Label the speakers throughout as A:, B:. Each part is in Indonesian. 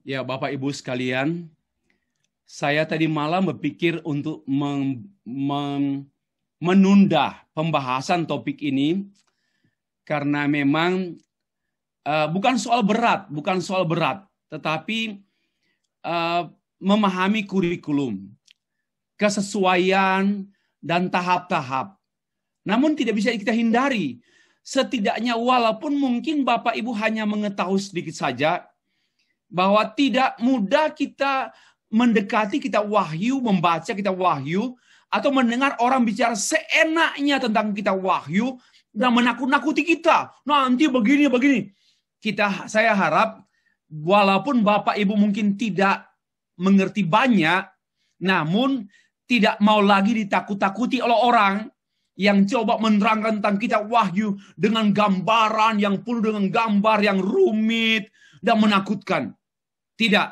A: Ya, Bapak Ibu sekalian, saya tadi malam berpikir untuk mem, mem, menunda pembahasan topik ini karena memang uh, bukan soal berat, bukan soal berat, tetapi uh, memahami kurikulum, kesesuaian dan tahap-tahap. Namun tidak bisa kita hindari setidaknya walaupun mungkin Bapak Ibu hanya mengetahui sedikit saja, bahwa tidak mudah kita mendekati kita wahyu, membaca kita wahyu, atau mendengar orang bicara seenaknya tentang kita wahyu dan menakut-nakuti kita. Nanti begini begini. Kita saya harap walaupun Bapak Ibu mungkin tidak mengerti banyak, namun tidak mau lagi ditakut-takuti oleh orang yang coba menerangkan tentang kita wahyu dengan gambaran yang penuh dengan gambar yang rumit dan menakutkan. Tidak.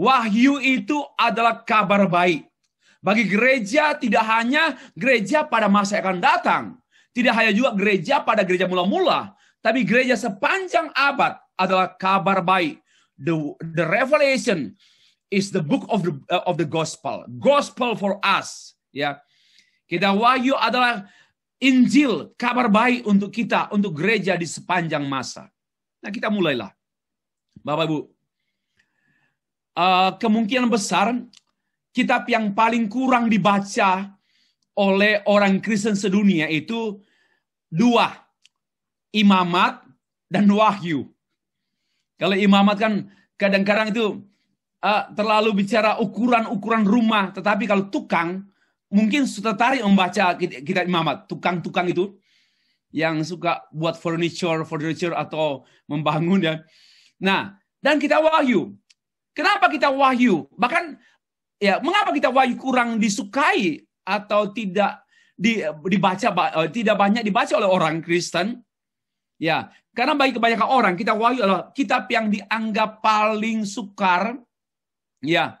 A: Wahyu itu adalah kabar baik. Bagi gereja tidak hanya gereja pada masa yang akan datang. Tidak hanya juga gereja pada gereja mula-mula. Tapi gereja sepanjang abad adalah kabar baik. The, the revelation is the book of the, uh, of the gospel. Gospel for us. Ya. Kita wahyu adalah Injil, kabar baik untuk kita, untuk gereja di sepanjang masa. Nah kita mulailah. Bapak Ibu, Eh, kemungkinan besar kitab yang paling kurang dibaca oleh orang Kristen sedunia itu dua, Imamat dan Wahyu. Kalau Imamat kan kadang-kadang itu uh, terlalu bicara ukuran-ukuran rumah, tetapi kalau tukang mungkin sudah tertarik membaca kitab Imamat, tukang-tukang itu yang suka buat furniture, furniture atau membangun ya. Nah, dan kita Wahyu. Kenapa kita wahyu? Bahkan ya mengapa kita wahyu kurang disukai atau tidak di, dibaca eh, tidak banyak dibaca oleh orang Kristen? Ya, karena bagi kebanyakan orang kita wahyu adalah kitab yang dianggap paling sukar ya.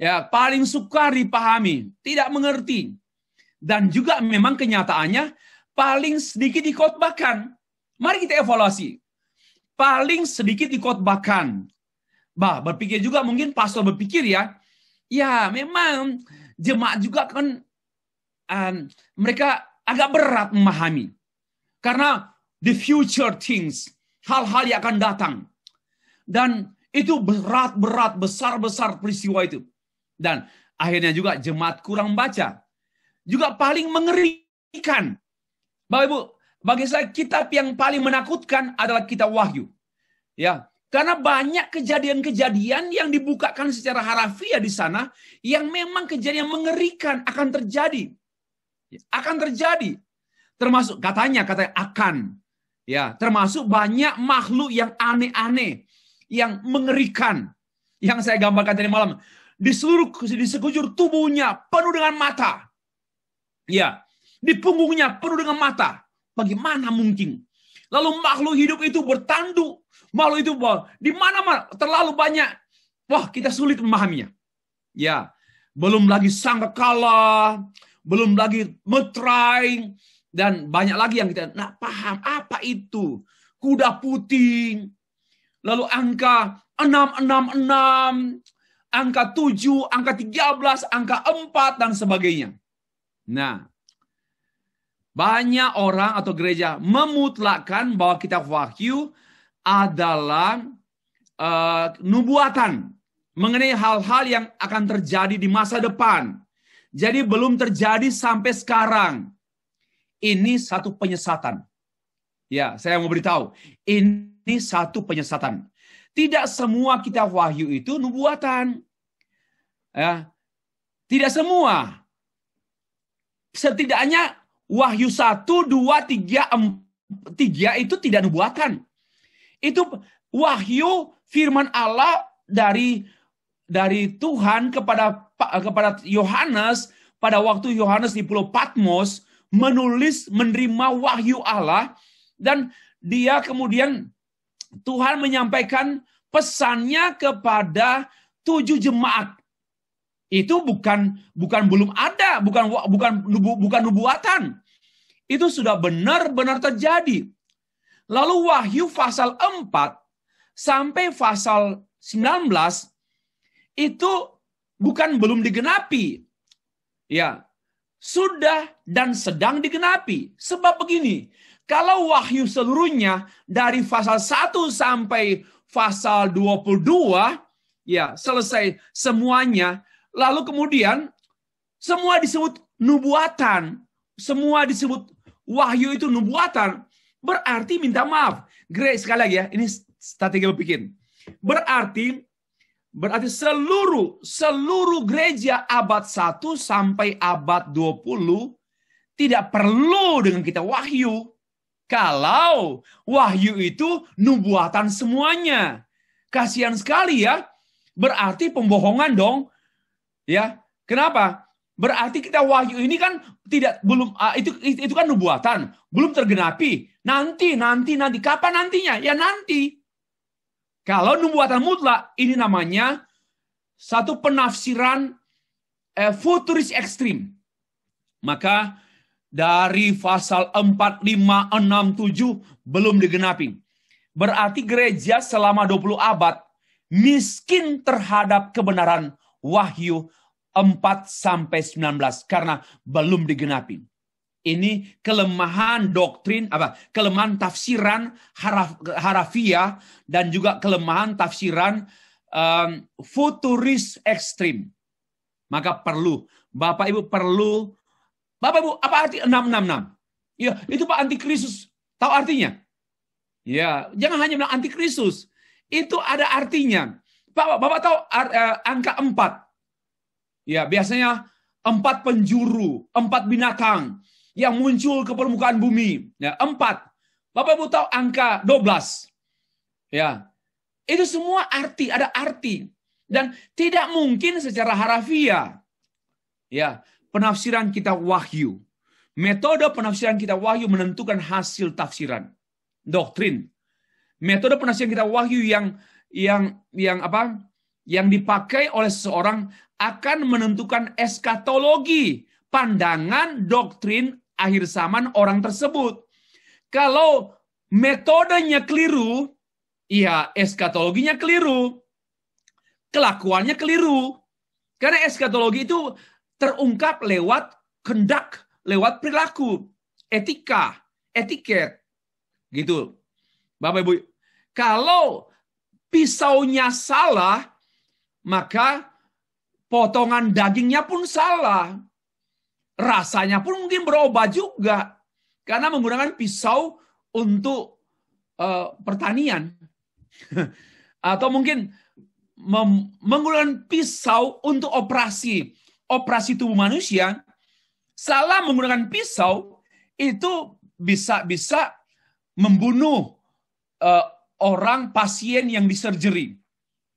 A: Ya, paling sukar dipahami, tidak mengerti. Dan juga memang kenyataannya paling sedikit dikotbahkan. Mari kita evaluasi. Paling sedikit dikotbahkan Bah, berpikir juga mungkin pastor berpikir ya, ya memang jemaat juga kan um, mereka agak berat memahami. Karena the future things, hal-hal yang akan datang. Dan itu berat-berat, besar-besar peristiwa itu. Dan akhirnya juga jemaat kurang baca. Juga paling mengerikan. Bapak Ibu, bagi saya kitab yang paling menakutkan adalah kitab Wahyu. Ya, karena banyak kejadian-kejadian yang dibukakan secara harafiah di sana yang memang kejadian mengerikan akan terjadi. Akan terjadi. Termasuk katanya katanya akan. Ya, termasuk banyak makhluk yang aneh-aneh, yang mengerikan. Yang saya gambarkan tadi malam, di seluruh di sekujur tubuhnya penuh dengan mata. Ya, di punggungnya penuh dengan mata. Bagaimana mungkin? Lalu makhluk hidup itu bertanduk. Makhluk itu di mana-mana terlalu banyak. Wah, kita sulit memahaminya. Ya, belum lagi kalah, belum lagi metrai, dan banyak lagi yang kita nak paham. Apa itu? Kuda putih, lalu angka 666, angka 7, angka 13, angka 4, dan sebagainya. Nah, banyak orang atau gereja memutlakkan bahwa kitab wahyu adalah uh, nubuatan mengenai hal-hal yang akan terjadi di masa depan. Jadi belum terjadi sampai sekarang. Ini satu penyesatan. Ya, saya mau beritahu. Ini satu penyesatan. Tidak semua kitab wahyu itu nubuatan. Ya. Tidak semua. Setidaknya Wahyu 1, 2, 3, 4, 3 itu tidak nubuatan. Itu wahyu firman Allah dari dari Tuhan kepada kepada Yohanes pada waktu Yohanes di Pulau Patmos menulis menerima wahyu Allah dan dia kemudian Tuhan menyampaikan pesannya kepada tujuh jemaat itu bukan bukan belum ada bukan bukan bukan nubuatan itu sudah benar-benar terjadi. Lalu Wahyu pasal 4 sampai pasal 19 itu bukan belum digenapi. Ya, sudah dan sedang digenapi. Sebab begini, kalau wahyu seluruhnya dari pasal 1 sampai pasal 22 ya selesai semuanya lalu kemudian semua disebut nubuatan semua disebut wahyu itu nubuatan, berarti minta maaf. Great, sekali lagi ya, ini strategi berpikir. Berarti berarti seluruh seluruh gereja abad 1 sampai abad 20 tidak perlu dengan kita wahyu. Kalau wahyu itu nubuatan semuanya. Kasihan sekali ya. Berarti pembohongan dong. Ya. Kenapa? Berarti kita wahyu ini kan tidak belum uh, itu itu kan nubuatan, belum tergenapi. Nanti, nanti, nanti. Kapan nantinya? Ya nanti. Kalau nubuatan mutlak ini namanya satu penafsiran eh, futuris ekstrim. Maka dari pasal 4, 5, 6, 7 belum digenapi. Berarti gereja selama 20 abad miskin terhadap kebenaran wahyu 4 sampai 19 karena belum digenapi. Ini kelemahan doktrin apa? Kelemahan tafsiran haraf, harafiah dan juga kelemahan tafsiran um, futuris ekstrim. Maka perlu Bapak Ibu perlu Bapak Ibu apa arti 666? Ya, itu Pak antikristus. Tahu artinya? Ya, jangan hanya bilang antikristus. Itu ada artinya. Bapak, Bapak tahu eh, angka 4 Ya, biasanya empat penjuru, empat binatang yang muncul ke permukaan bumi. Ya, empat. Bapak Ibu tahu angka 12. Ya. Itu semua arti, ada arti. Dan tidak mungkin secara harafiah. Ya, penafsiran kita wahyu. Metode penafsiran kita wahyu menentukan hasil tafsiran. Doktrin. Metode penafsiran kita wahyu yang yang yang apa? yang dipakai oleh seseorang akan menentukan eskatologi, pandangan, doktrin akhir zaman orang tersebut. Kalau metodenya keliru, ya eskatologinya keliru. Kelakuannya keliru. Karena eskatologi itu terungkap lewat kendak, lewat perilaku, etika, etiket. Gitu. Bapak Ibu, kalau pisaunya salah, maka Potongan dagingnya pun salah. Rasanya pun mungkin berubah juga. Karena menggunakan pisau untuk uh, pertanian. Atau mungkin menggunakan pisau untuk operasi. Operasi tubuh manusia. Salah menggunakan pisau itu bisa-bisa membunuh uh, orang pasien yang diserjeri.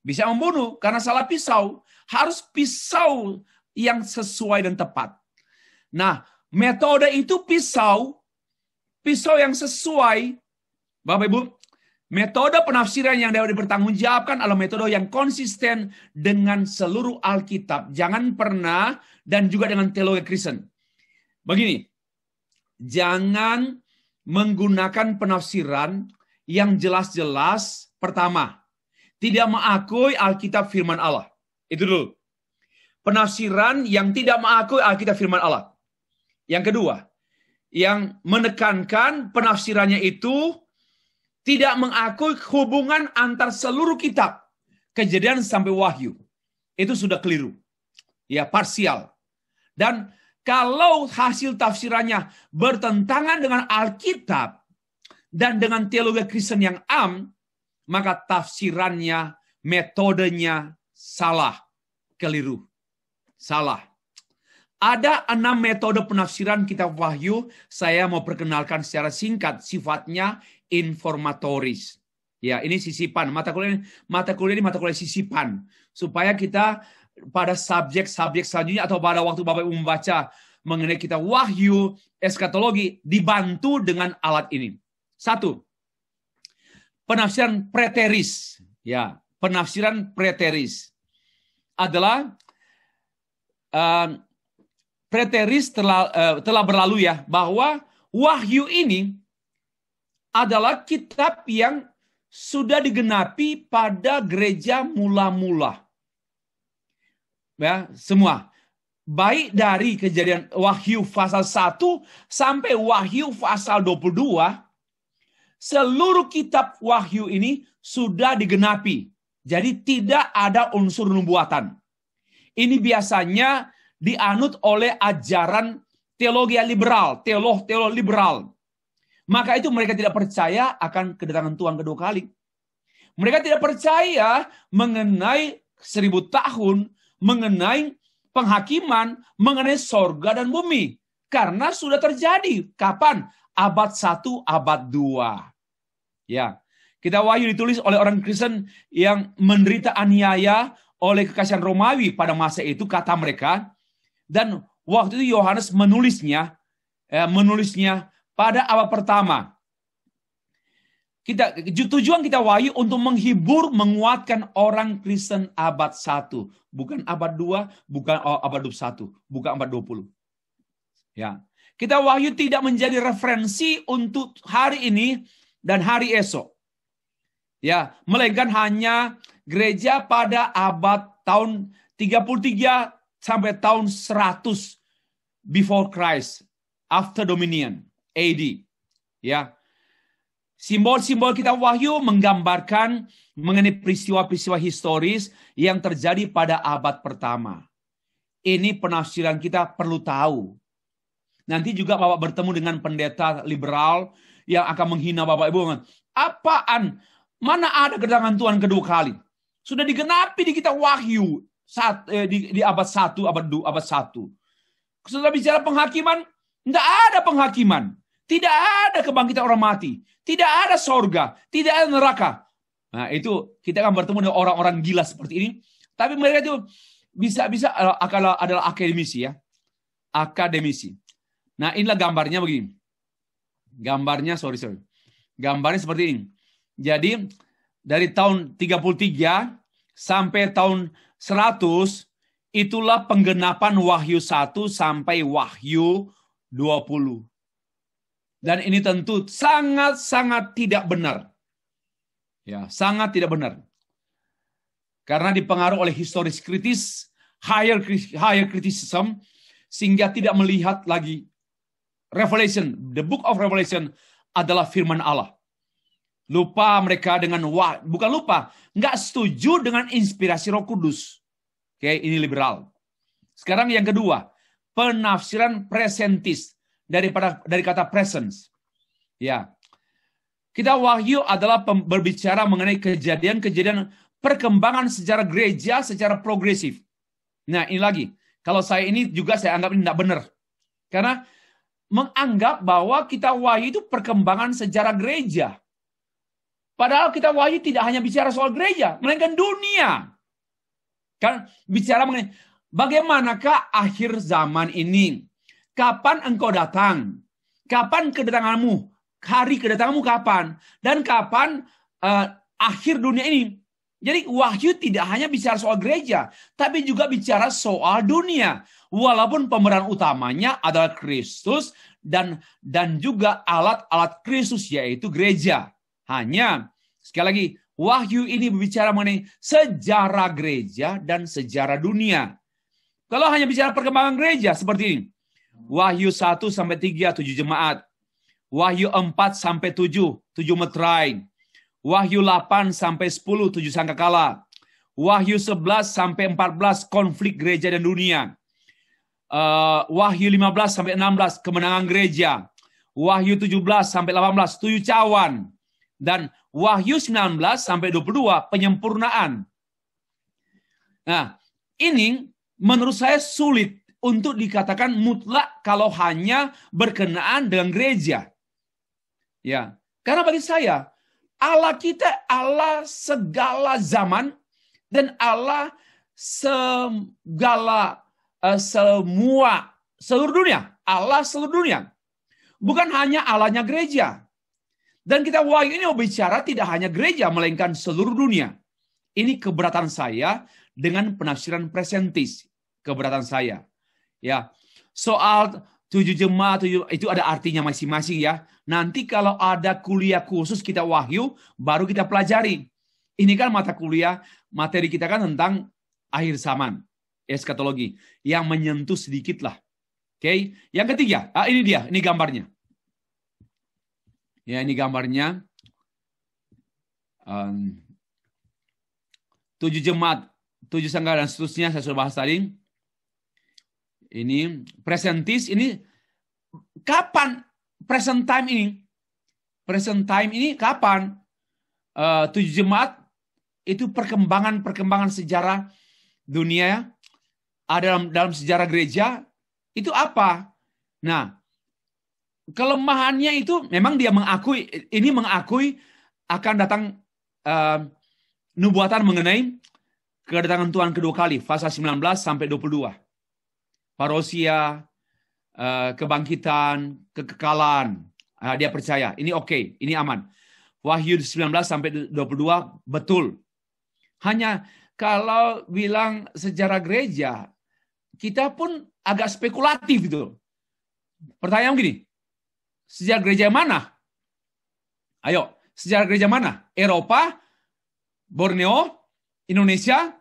A: Bisa membunuh karena salah pisau harus pisau yang sesuai dan tepat. Nah, metode itu pisau, pisau yang sesuai, Bapak Ibu, metode penafsiran yang dapat dipertanggungjawabkan adalah metode yang konsisten dengan seluruh Alkitab. Jangan pernah, dan juga dengan teologi Kristen. Begini, jangan menggunakan penafsiran yang jelas-jelas pertama. Tidak mengakui Alkitab firman Allah. Itu dulu. Penafsiran yang tidak mengakui Alkitab firman Allah. Yang kedua, yang menekankan penafsirannya itu tidak mengakui hubungan antar seluruh kitab. Kejadian sampai wahyu. Itu sudah keliru. Ya, parsial. Dan kalau hasil tafsirannya bertentangan dengan Alkitab dan dengan teologi Kristen yang am, maka tafsirannya, metodenya, salah, keliru, salah. Ada enam metode penafsiran kitab Wahyu. Saya mau perkenalkan secara singkat, sifatnya informatoris. Ya, ini sisipan. Mata kuliah ini, mata kuliah ini mata kuliah sisipan. Supaya kita pada subjek-subjek selanjutnya atau pada waktu Bapak Ibu membaca mengenai kita wahyu, eskatologi, dibantu dengan alat ini. Satu, penafsiran preteris. Ya, penafsiran preteris adalah uh, preteris telah, eh, uh, telah berlalu ya, bahwa wahyu ini adalah kitab yang sudah digenapi pada gereja mula-mula. Ya, semua. Baik dari kejadian Wahyu pasal 1 sampai Wahyu pasal 22, seluruh kitab Wahyu ini sudah digenapi jadi tidak ada unsur nubuatan. Ini biasanya dianut oleh ajaran teologi liberal, teolog teolog liberal. Maka itu mereka tidak percaya akan kedatangan Tuhan kedua kali. Mereka tidak percaya mengenai seribu tahun, mengenai penghakiman, mengenai sorga dan bumi. Karena sudah terjadi. Kapan? Abad satu, abad dua, Ya. Kita Wahyu ditulis oleh orang Kristen yang menderita aniaya oleh kekasihan Romawi pada masa itu kata mereka dan waktu itu Yohanes menulisnya ya, menulisnya pada abad pertama. Kita tujuan kita Wahyu untuk menghibur, menguatkan orang Kristen abad 1, bukan abad 2, bukan abad 21, bukan abad 20. Ya. Kita Wahyu tidak menjadi referensi untuk hari ini dan hari esok ya, melainkan hanya gereja pada abad tahun 33 sampai tahun 100 before Christ, after Dominion, AD. Ya. Simbol-simbol kita Wahyu menggambarkan mengenai peristiwa-peristiwa historis yang terjadi pada abad pertama. Ini penafsiran kita perlu tahu. Nanti juga Bapak bertemu dengan pendeta liberal yang akan menghina Bapak Ibu. Apaan Mana ada kedatangan Tuhan kedua kali? Sudah digenapi di kita wahyu saat, eh, di, di abad satu abad dua abad satu Sudah bicara penghakiman, tidak ada penghakiman. Tidak ada kebangkitan orang mati. Tidak ada sorga. Tidak ada neraka. Nah itu kita akan bertemu dengan orang-orang gila seperti ini. Tapi mereka itu bisa-bisa adalah, eh, adalah akademisi ya. Akademisi. Nah inilah gambarnya begini. Gambarnya, sorry, sorry. Gambarnya seperti ini. Jadi dari tahun 33 sampai tahun 100 itulah penggenapan Wahyu 1 sampai Wahyu 20. Dan ini tentu sangat-sangat tidak benar. Ya, sangat tidak benar. Karena dipengaruhi oleh historis kritis, higher, higher criticism, sehingga tidak melihat lagi Revelation, the book of Revelation adalah firman Allah. Lupa mereka dengan wah, bukan lupa, nggak setuju dengan inspirasi Roh Kudus. Oke, ini liberal. Sekarang yang kedua, penafsiran presentis daripada dari kata presence. Ya. Kita wahyu adalah berbicara mengenai kejadian-kejadian perkembangan sejarah gereja secara progresif. Nah, ini lagi. Kalau saya ini juga saya anggap ini tidak benar. Karena menganggap bahwa kita wahyu itu perkembangan sejarah gereja. Padahal kita wahyu tidak hanya bicara soal gereja, melainkan dunia. Kan bicara mengenai bagaimanakah akhir zaman ini? Kapan engkau datang? Kapan kedatanganmu? Hari kedatanganmu kapan? Dan kapan uh, akhir dunia ini? Jadi wahyu tidak hanya bicara soal gereja, tapi juga bicara soal dunia. Walaupun pemeran utamanya adalah Kristus dan dan juga alat-alat Kristus yaitu gereja. Hanya, sekali lagi, wahyu ini berbicara mengenai sejarah gereja dan sejarah dunia. Kalau hanya bicara perkembangan gereja seperti ini. Wahyu 1 sampai 3 7 jemaat. Wahyu 4 sampai 7 7 meterai. Wahyu 8 sampai 10 7 sangkakala. Wahyu 11 sampai 14 konflik gereja dan dunia. Uh, Wahyu 15 sampai 16 kemenangan gereja. Wahyu 17 sampai 18 tujuh cawan. Dan Wahyu 19 sampai 22 penyempurnaan. Nah, ini menurut saya sulit untuk dikatakan mutlak kalau hanya berkenaan dengan gereja. Ya, karena bagi saya Allah kita Allah segala zaman dan Allah segala uh, semua seluruh dunia, Allah seluruh dunia. Bukan hanya Allahnya gereja. Dan kita wahyu ini bicara tidak hanya gereja, melainkan seluruh dunia. Ini keberatan saya dengan penafsiran presentis. Keberatan saya. ya Soal tujuh jemaat tujuh, itu ada artinya masing-masing ya. Nanti kalau ada kuliah khusus kita wahyu, baru kita pelajari. Ini kan mata kuliah, materi kita kan tentang akhir zaman, eskatologi, yang menyentuh sedikit lah. Oke, okay. yang ketiga, ah, ini dia, ini gambarnya. Ya, ini gambarnya. Um, tujuh jemaat, tujuh sanggar dan seterusnya saya sudah bahas tadi. Ini presentis ini kapan present time ini? Present time ini kapan? Uh, tujuh jemaat itu perkembangan-perkembangan sejarah dunia ada ya. ah, dalam dalam sejarah gereja itu apa? Nah, kelemahannya itu memang dia mengakui ini mengakui akan datang uh, nubuatan mengenai kedatangan Tuhan kedua kali fase 19 sampai 22. parosia uh, kebangkitan, kekekalan. Uh, dia percaya, ini oke, okay, ini aman. Wahyu 19 sampai 22 betul. Hanya kalau bilang sejarah gereja, kita pun agak spekulatif itu. Pertanyaan gini Sejarah gereja mana? Ayo, sejarah gereja mana? Eropa, Borneo, Indonesia,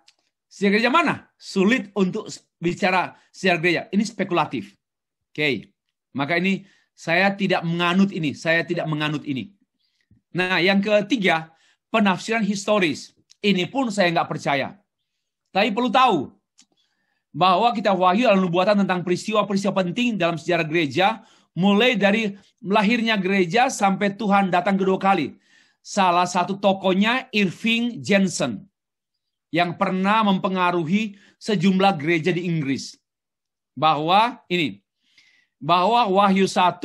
A: sejarah gereja mana? Sulit untuk bicara sejarah gereja. Ini spekulatif. Oke, okay. maka ini saya tidak menganut ini. Saya tidak menganut ini. Nah, yang ketiga, penafsiran historis. Ini pun saya nggak percaya. Tapi perlu tahu bahwa kita wahyu dalam nubuatan tentang peristiwa-peristiwa penting dalam sejarah gereja Mulai dari lahirnya gereja sampai Tuhan datang kedua kali. Salah satu tokonya Irving Jensen yang pernah mempengaruhi sejumlah gereja di Inggris. Bahwa ini, bahwa Wahyu 1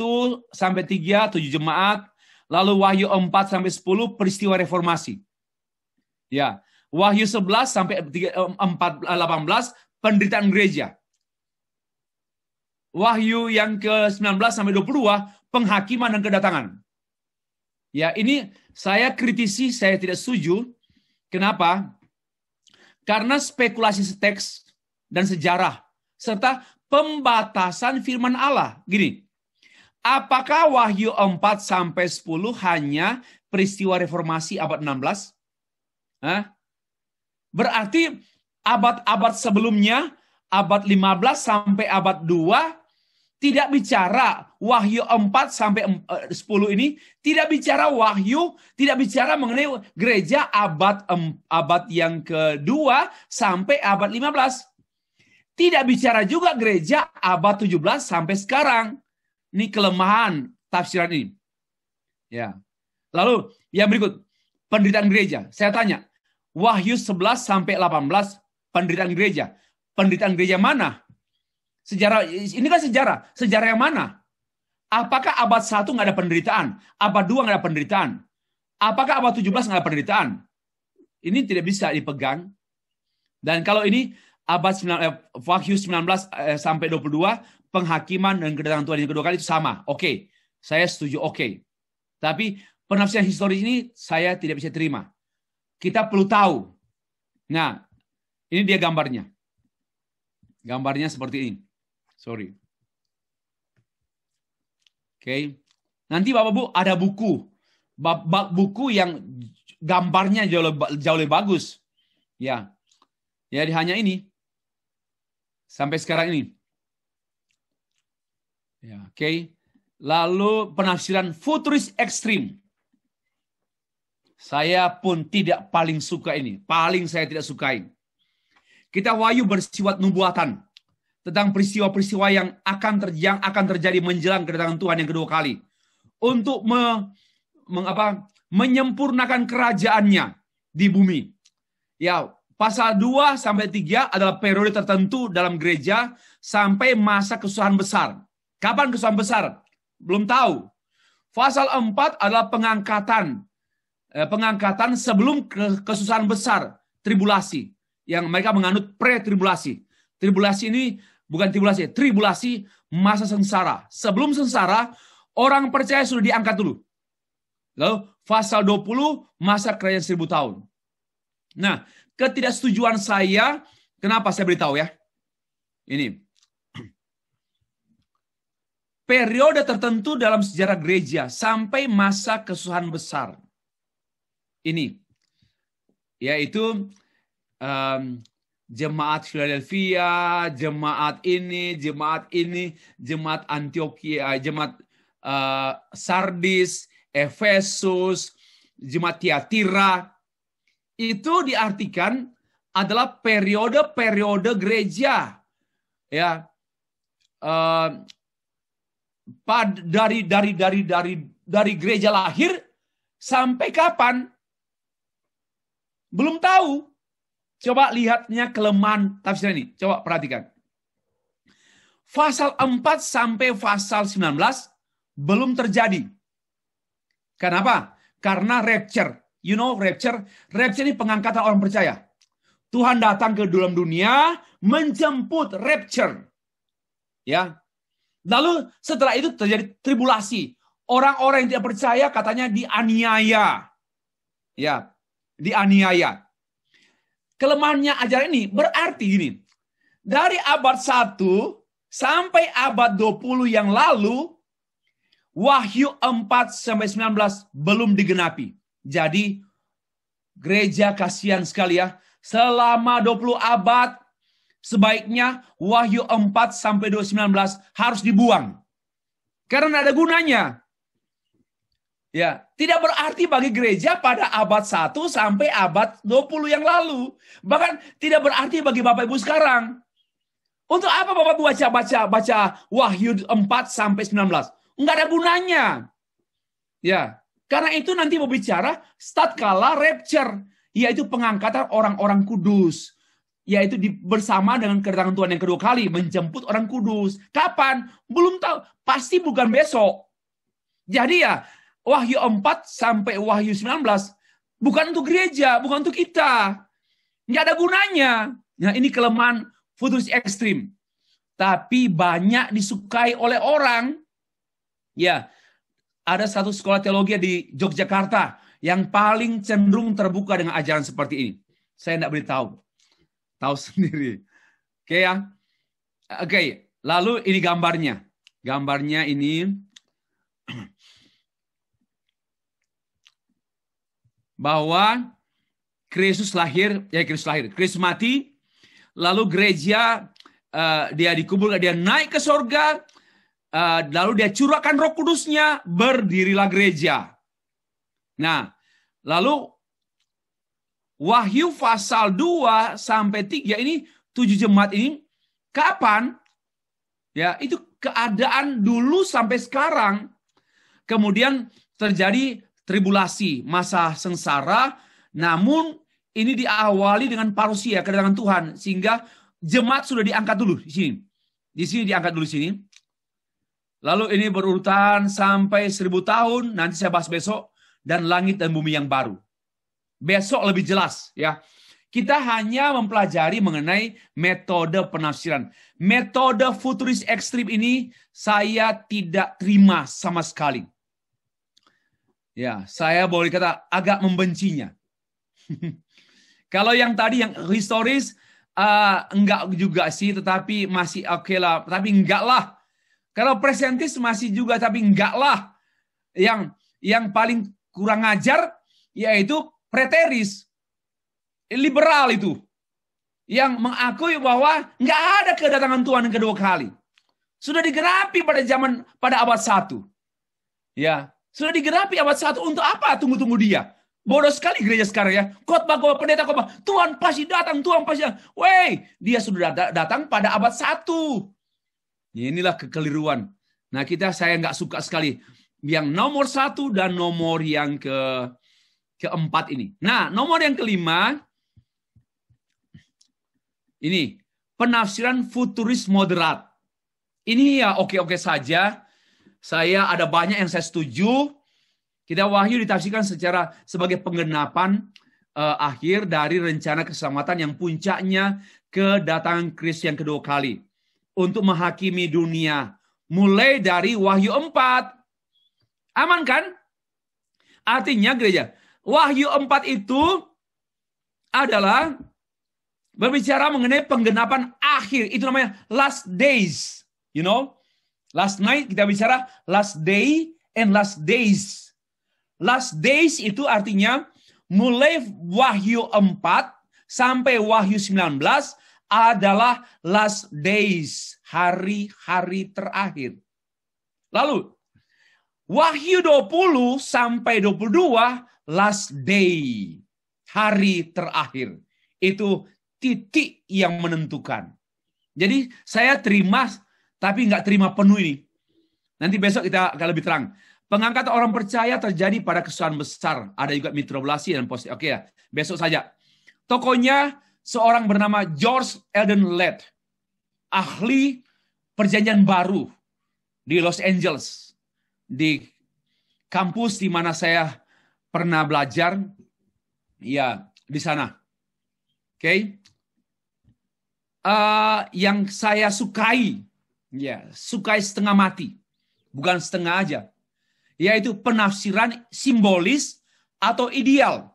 A: sampai 3 7 jemaat, lalu Wahyu 4 sampai 10 peristiwa reformasi. Ya, Wahyu 11 sampai eh, delapan 18 penderitaan gereja. Wahyu yang ke-19 sampai 22, penghakiman dan kedatangan. Ya, ini saya kritisi, saya tidak setuju. Kenapa? Karena spekulasi teks dan sejarah serta pembatasan firman Allah. Gini, apakah Wahyu 4 sampai 10 hanya peristiwa reformasi abad 16? Hah? Berarti abad-abad sebelumnya, abad 15 sampai abad 2 tidak bicara Wahyu 4 sampai 10 eh, ini, tidak bicara Wahyu, tidak bicara mengenai gereja abad abad yang kedua sampai abad 15. Tidak bicara juga gereja abad 17 sampai sekarang. Ini kelemahan tafsiran ini. Ya. Lalu yang berikut, penderitaan gereja. Saya tanya, Wahyu 11 sampai 18 penderitaan gereja. Penderitaan gereja mana? Sejarah ini kan sejarah. Sejarah yang mana? Apakah abad satu nggak ada penderitaan? Abad dua nggak ada penderitaan? Apakah abad 17 nggak ada penderitaan? Ini tidak bisa dipegang. Dan kalau ini abad 9, eh, Wahyu 19 eh, sampai 22, penghakiman dan kedatangan Tuhan yang kedua kali itu sama. Oke, okay. saya setuju oke. Okay. Tapi penafsiran historis ini saya tidak bisa terima. Kita perlu tahu. Nah, ini dia gambarnya. Gambarnya seperti ini. Sorry. Oke. Okay. Nanti Bapak Bu ada buku. buku yang gambarnya jauh lebih, jauh lebih bagus. Ya. Ya di hanya ini. Sampai sekarang ini. Ya, oke. Okay. Lalu penafsiran futuris ekstrim. Saya pun tidak paling suka ini. Paling saya tidak sukai. Kita wayu bersiwat nubuatan tentang peristiwa-peristiwa yang akan terjang akan terjadi menjelang kedatangan Tuhan yang kedua kali untuk me, mengapa menyempurnakan kerajaannya di bumi. Ya, pasal 2 sampai 3 adalah periode tertentu dalam gereja sampai masa kesusahan besar. Kapan kesusahan besar? Belum tahu. Pasal 4 adalah pengangkatan. Eh, pengangkatan sebelum kesusahan besar, tribulasi. Yang mereka menganut pre-tribulasi. Tribulasi ini bukan tribulasi, tribulasi masa sengsara. Sebelum sengsara, orang percaya sudah diangkat dulu. Lalu pasal 20 masa kerajaan seribu tahun. Nah, ketidaksetujuan saya, kenapa saya beritahu ya? Ini. Periode tertentu dalam sejarah gereja sampai masa kesusahan besar. Ini. Yaitu um, jemaat Philadelphia, jemaat ini, jemaat ini, jemaat Antioquia, eh, jemaat uh, Sardis, Efesus, jemaat Tiatira. Itu diartikan adalah periode-periode gereja. Ya. Uh, pad, dari dari dari dari dari gereja lahir sampai kapan? Belum tahu. Coba lihatnya kelemahan tafsir ini. Coba perhatikan. Pasal 4 sampai pasal 19 belum terjadi. Kenapa? Karena rapture. You know rapture? Rapture ini pengangkatan orang percaya. Tuhan datang ke dalam dunia menjemput rapture. Ya. Lalu setelah itu terjadi tribulasi. Orang-orang yang tidak percaya katanya dianiaya. Ya, dianiaya kelemahannya ajaran ini berarti ini. Dari abad 1 sampai abad 20 yang lalu, Wahyu 4 sampai 19 belum digenapi. Jadi gereja kasihan sekali ya. Selama 20 abad sebaiknya Wahyu 4 sampai 19 harus dibuang. Karena ada gunanya. Ya, tidak berarti bagi gereja pada abad 1 sampai abad 20 yang lalu. Bahkan tidak berarti bagi Bapak Ibu sekarang. Untuk apa Bapak ibu baca baca baca Wahyu 4 sampai 19? Enggak ada gunanya. Ya, karena itu nanti mau berbicara statkala rapture, yaitu pengangkatan orang-orang kudus, yaitu bersama dengan kedatangan Tuhan yang kedua kali menjemput orang kudus. Kapan? Belum tahu, pasti bukan besok. Jadi ya, Wahyu 4 sampai Wahyu 19 bukan untuk gereja, bukan untuk kita. Nggak ada gunanya. Nah ini kelemahan futuris ekstrim. Tapi banyak disukai oleh orang. Ya, ada satu sekolah teologi di Yogyakarta yang paling cenderung terbuka dengan ajaran seperti ini. Saya tidak beritahu. Tahu sendiri. Oke ya. Oke, lalu ini gambarnya. Gambarnya ini bahwa Kristus lahir, ya Kristus lahir, Kristus mati, lalu gereja uh, dia dikubur dia naik ke sorga, uh, lalu dia curahkan roh kudusnya, berdirilah gereja. Nah, lalu Wahyu pasal 2 sampai 3 ini tujuh jemaat ini kapan ya itu keadaan dulu sampai sekarang kemudian terjadi tribulasi, masa sengsara, namun ini diawali dengan parusia kedatangan Tuhan sehingga jemaat sudah diangkat dulu di sini. Di sini diangkat dulu di sini. Lalu ini berurutan sampai seribu tahun, nanti saya bahas besok, dan langit dan bumi yang baru. Besok lebih jelas ya. Kita hanya mempelajari mengenai metode penafsiran. Metode futuris ekstrim ini saya tidak terima sama sekali. Ya, saya boleh kata agak membencinya. Kalau yang tadi yang historis uh, enggak juga sih, tetapi masih oke okay lah, tapi enggak lah. Kalau presentis masih juga, tapi enggak lah. Yang yang paling kurang ajar yaitu preteris, liberal itu, yang mengakui bahwa enggak ada kedatangan Tuhan yang kedua kali. Sudah digerapi pada zaman pada abad satu, Ya, sudah digerapi abad satu untuk apa tunggu-tunggu dia? Bodoh sekali gereja sekarang ya. Khotbah khotbah pendeta khotbah. Tuhan pasti datang, Tuhan pasti datang. Wey, dia sudah datang pada abad satu. Inilah kekeliruan. Nah kita saya nggak suka sekali yang nomor satu dan nomor yang ke keempat ini. Nah nomor yang kelima ini penafsiran futuris moderat. Ini ya oke-oke saja, saya ada banyak yang saya setuju. Kita wahyu ditafsirkan secara sebagai penggenapan uh, akhir dari rencana keselamatan yang puncaknya kedatangan Kristus yang kedua kali untuk menghakimi dunia mulai dari Wahyu 4. Aman kan? Artinya gereja, Wahyu 4 itu adalah berbicara mengenai penggenapan akhir. Itu namanya last days. You know? Last night kita bicara last day and last days. Last days itu artinya mulai Wahyu 4 sampai Wahyu 19 adalah last days, hari-hari terakhir. Lalu Wahyu 20 sampai 22 last day, hari terakhir. Itu titik yang menentukan. Jadi saya terima tapi nggak terima penuh ini. Nanti besok kita akan lebih terang. Pengangkatan orang percaya terjadi pada kesusahan besar. Ada juga mitroblasi dan positif. Oke ya, besok saja. Tokonya seorang bernama George Elden Led, ahli perjanjian baru di Los Angeles, di kampus di mana saya pernah belajar, ya di sana. Oke, okay. uh, eh, yang saya sukai Ya, sukai setengah mati. Bukan setengah aja. Yaitu penafsiran simbolis atau ideal.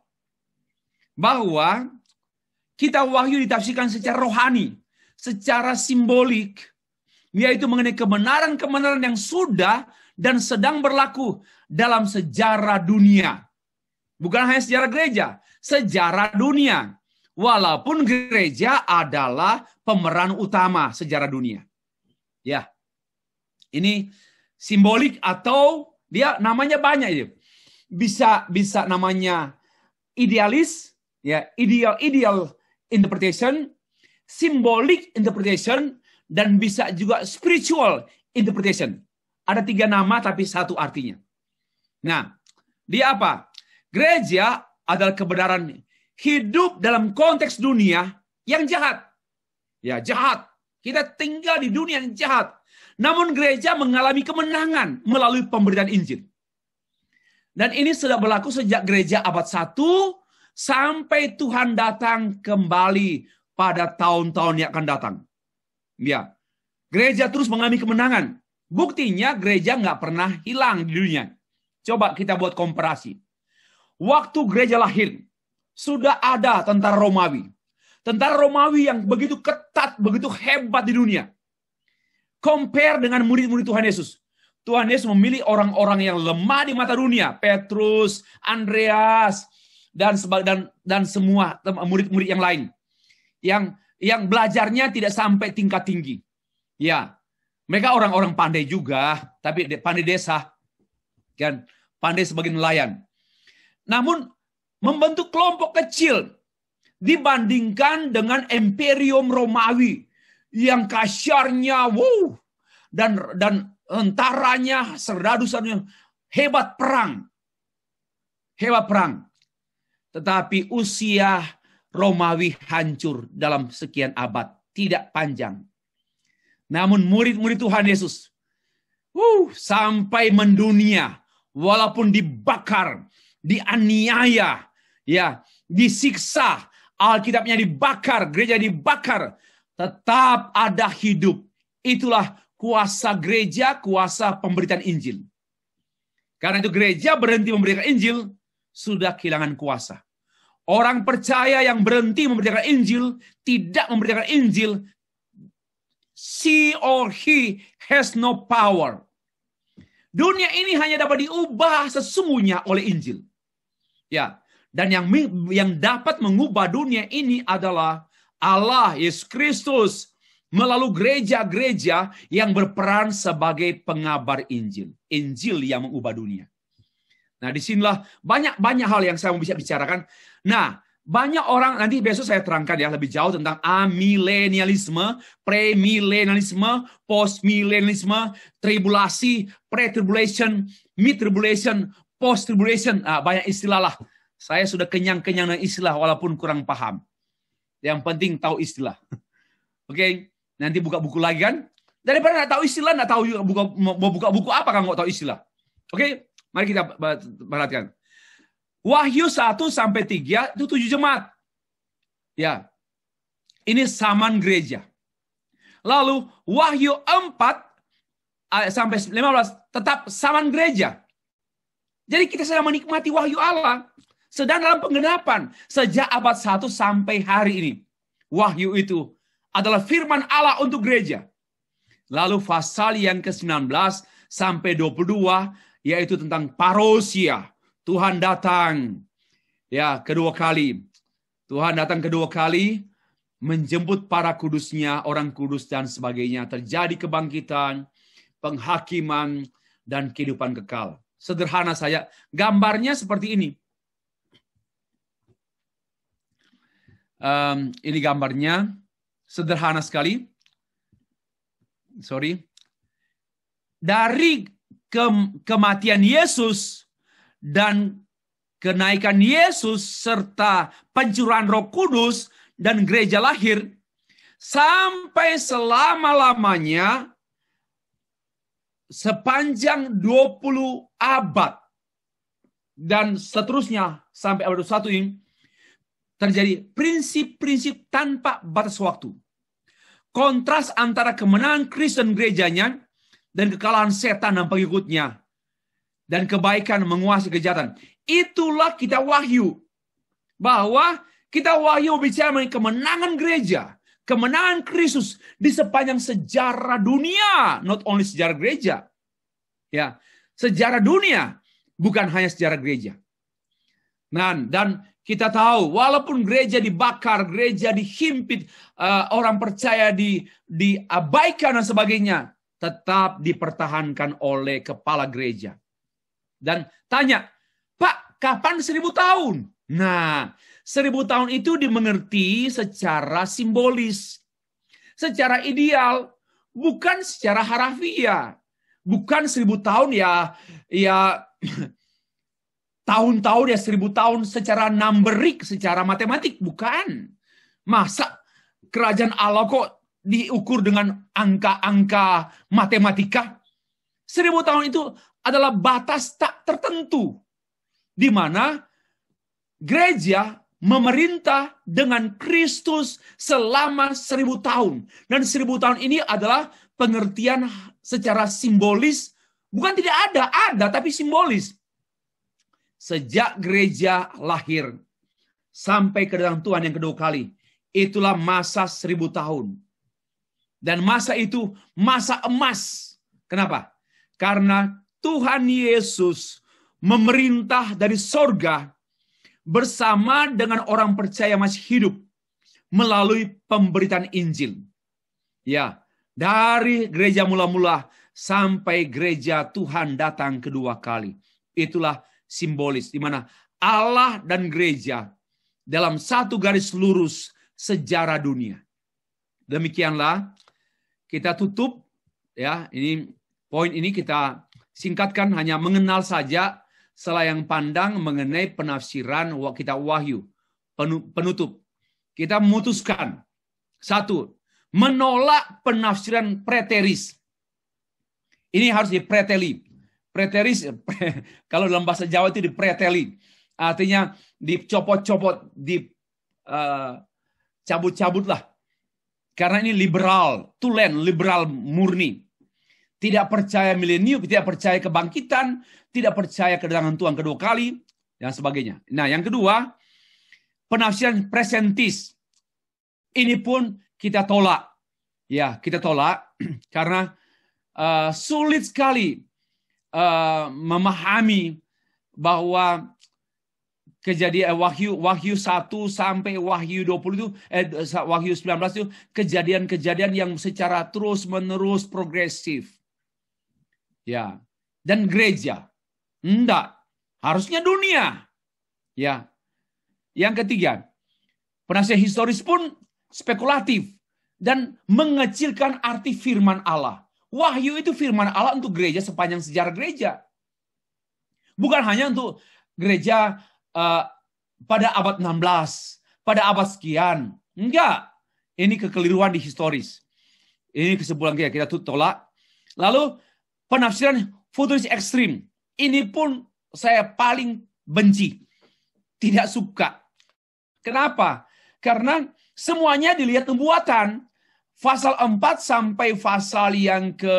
A: Bahwa kita wahyu ditafsirkan secara rohani, secara simbolik, yaitu mengenai kebenaran-kebenaran yang sudah dan sedang berlaku dalam sejarah dunia. Bukan hanya sejarah gereja, sejarah dunia. Walaupun gereja adalah pemeran utama sejarah dunia. Ya. Ini simbolik atau dia namanya banyak itu. Ya. Bisa bisa namanya idealis, ya, ideal ideal interpretation, simbolik interpretation dan bisa juga spiritual interpretation. Ada tiga nama tapi satu artinya. Nah, dia apa? Gereja adalah kebenaran hidup dalam konteks dunia yang jahat. Ya, jahat. Kita tinggal di dunia yang jahat. Namun gereja mengalami kemenangan melalui pemberian Injil. Dan ini sudah berlaku sejak gereja abad 1 sampai Tuhan datang kembali pada tahun-tahun yang akan datang. Ya, gereja terus mengalami kemenangan. Buktinya gereja nggak pernah hilang di dunia. Coba kita buat komparasi. Waktu gereja lahir, sudah ada tentara Romawi. Tentara Romawi yang begitu ketat, begitu hebat di dunia. Compare dengan murid-murid Tuhan Yesus. Tuhan Yesus memilih orang-orang yang lemah di mata dunia. Petrus, Andreas, dan dan dan semua murid-murid yang lain. Yang yang belajarnya tidak sampai tingkat tinggi. Ya, mereka orang-orang pandai juga, tapi pandai desa, kan? Pandai sebagai nelayan. Namun membentuk kelompok kecil dibandingkan dengan Imperium Romawi yang kasarnya wow dan dan tentaranya seradusannya hebat perang. Hebat perang. Tetapi usia Romawi hancur dalam sekian abad, tidak panjang. Namun murid-murid Tuhan Yesus wow sampai mendunia walaupun dibakar, dianiaya, ya, disiksa, Alkitabnya dibakar, gereja dibakar, tetap ada hidup. Itulah kuasa gereja, kuasa pemberitaan Injil. Karena itu gereja berhenti memberikan Injil, sudah kehilangan kuasa. Orang percaya yang berhenti memberikan Injil, tidak memberikan Injil, she or he has no power. Dunia ini hanya dapat diubah sesungguhnya oleh Injil. Ya, dan yang yang dapat mengubah dunia ini adalah Allah Yesus Kristus melalui gereja-gereja yang berperan sebagai pengabar Injil. Injil yang mengubah dunia. Nah, disinilah banyak-banyak hal yang saya mau bisa bicarakan. Nah, banyak orang, nanti besok saya terangkan ya lebih jauh tentang amilenialisme, premilenialisme, postmilenialisme, tribulasi, pretribulation midtribulation posttribulation Nah, banyak istilah lah. Saya sudah kenyang-kenyang dengan istilah walaupun kurang paham. Yang penting tahu istilah. Oke, okay? nanti buka buku lagi kan? Daripada nggak tahu istilah, nggak tahu buka, mau buka buku apa kan nggak tahu istilah. Oke, okay? mari kita perhatikan. Wahyu 1 sampai 3 itu tujuh jemaat. Ya. Ini saman gereja. Lalu Wahyu 4 eh, sampai 15 tetap saman gereja. Jadi kita sedang menikmati wahyu Allah sedang dalam penggenapan sejak abad 1 sampai hari ini. Wahyu itu adalah firman Allah untuk gereja. Lalu pasal yang ke-19 sampai 22 yaitu tentang parosia. Tuhan datang ya kedua kali. Tuhan datang kedua kali menjemput para kudusnya, orang kudus dan sebagainya. Terjadi kebangkitan, penghakiman, dan kehidupan kekal. Sederhana saya, gambarnya seperti ini. Um, ini gambarnya sederhana sekali. Sorry. Dari ke kematian Yesus dan kenaikan Yesus serta pencurahan Roh Kudus dan gereja lahir sampai selama-lamanya sepanjang 20 abad dan seterusnya sampai abad satu ini terjadi prinsip-prinsip tanpa batas waktu. Kontras antara kemenangan Kristen gerejanya dan kekalahan setan dan pengikutnya. Dan kebaikan menguasai kejahatan. Itulah kita wahyu. Bahwa kita wahyu bicara mengenai kemenangan gereja. Kemenangan Kristus di sepanjang sejarah dunia. Not only sejarah gereja. Ya, sejarah dunia. Bukan hanya sejarah gereja. Nah, dan kita tahu, walaupun gereja dibakar, gereja dihimpit, eh, orang percaya di, diabaikan dan sebagainya, tetap dipertahankan oleh kepala gereja. Dan tanya, Pak, kapan seribu tahun? Nah, seribu tahun itu dimengerti secara simbolis, secara ideal, bukan secara harafiah. Bukan seribu tahun ya, ya tahun-tahun ya seribu tahun secara numberik, secara matematik. Bukan. Masa kerajaan Allah kok diukur dengan angka-angka matematika? Seribu tahun itu adalah batas tak tertentu. Di mana gereja memerintah dengan Kristus selama seribu tahun. Dan seribu tahun ini adalah pengertian secara simbolis. Bukan tidak ada, ada tapi simbolis sejak gereja lahir sampai kedatangan Tuhan yang kedua kali. Itulah masa seribu tahun. Dan masa itu masa emas. Kenapa? Karena Tuhan Yesus memerintah dari sorga bersama dengan orang percaya masih hidup melalui pemberitaan Injil. Ya, dari gereja mula-mula sampai gereja Tuhan datang kedua kali. Itulah simbolis di mana Allah dan gereja dalam satu garis lurus sejarah dunia. Demikianlah kita tutup ya ini poin ini kita singkatkan hanya mengenal saja selayang pandang mengenai penafsiran kita wahyu penutup. Kita memutuskan satu menolak penafsiran preteris. Ini harus dipreteli preteris kalau dalam bahasa Jawa itu dipreteli artinya dicopot-copot di uh, cabut-cabut lah karena ini liberal tulen liberal murni tidak percaya milenium tidak percaya kebangkitan tidak percaya kedatangan Tuhan kedua kali dan sebagainya nah yang kedua penafsiran presentis ini pun kita tolak ya kita tolak karena uh, sulit sekali uh, memahami bahwa kejadian eh, Wahyu Wahyu 1 sampai Wahyu 20 itu eh, Wahyu 19 itu kejadian-kejadian yang secara terus-menerus progresif. Ya. Dan gereja. Enggak. Harusnya dunia. Ya. Yang ketiga, penasihat historis pun spekulatif dan mengecilkan arti firman Allah. Wahyu itu firman Allah untuk gereja sepanjang sejarah gereja. Bukan hanya untuk gereja uh, pada abad 16, pada abad sekian. Enggak. Ini kekeliruan di historis. Ini kesimpulan kita, kita tolak. Lalu penafsiran futuris ekstrim. Ini pun saya paling benci. Tidak suka. Kenapa? Karena semuanya dilihat pembuatan. Pasal 4 sampai pasal yang ke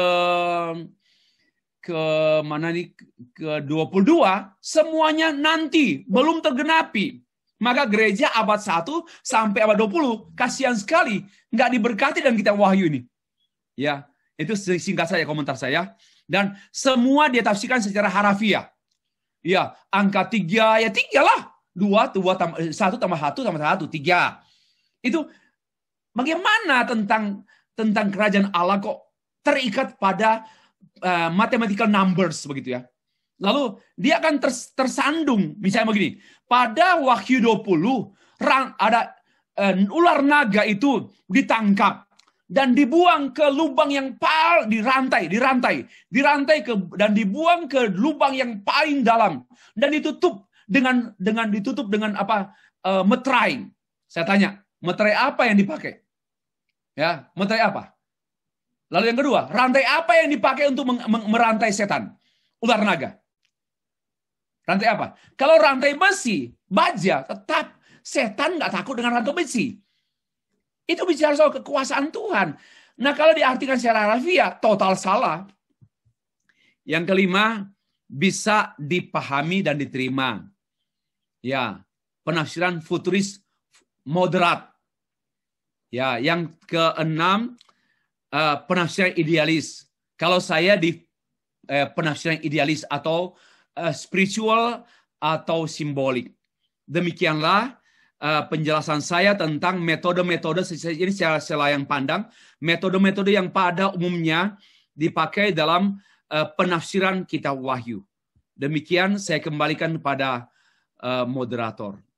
A: ke mana nih ke 22 semuanya nanti belum tergenapi. Maka gereja abad 1 sampai abad 20 kasihan sekali nggak diberkati dan kita wahyu ini. Ya, itu singkat saja komentar saya. Dan semua ditafsirkan secara harafiah. Ya, angka tiga, ya tiga lah. Dua, dua, satu tambah satu tambah satu, tiga. Itu Bagaimana tentang tentang kerajaan Allah kok terikat pada uh, mathematical numbers begitu ya. Lalu dia akan tersandung misalnya begini. Pada Wahyu 20 ada uh, ular naga itu ditangkap dan dibuang ke lubang yang pal dirantai, dirantai, dirantai ke dan dibuang ke lubang yang paling dalam dan ditutup dengan dengan ditutup dengan apa? Uh, eh, metrai. Saya tanya, metrai apa yang dipakai? Ya, rantai apa? Lalu yang kedua, rantai apa yang dipakai untuk merantai setan? Ular naga. Rantai apa? Kalau rantai besi, baja, tetap setan nggak takut dengan rantai besi. Itu bicara soal kekuasaan Tuhan. Nah kalau diartikan secara harfiah, total salah. Yang kelima, bisa dipahami dan diterima. Ya, penafsiran futuris moderat. Ya, yang keenam uh, penafsiran idealis. Kalau saya di uh, penafsiran idealis atau uh, spiritual atau simbolik. Demikianlah uh, penjelasan saya tentang metode-metode ini secara yang pandang, metode-metode yang pada umumnya dipakai dalam uh, penafsiran kitab wahyu. Demikian saya kembalikan kepada uh, moderator.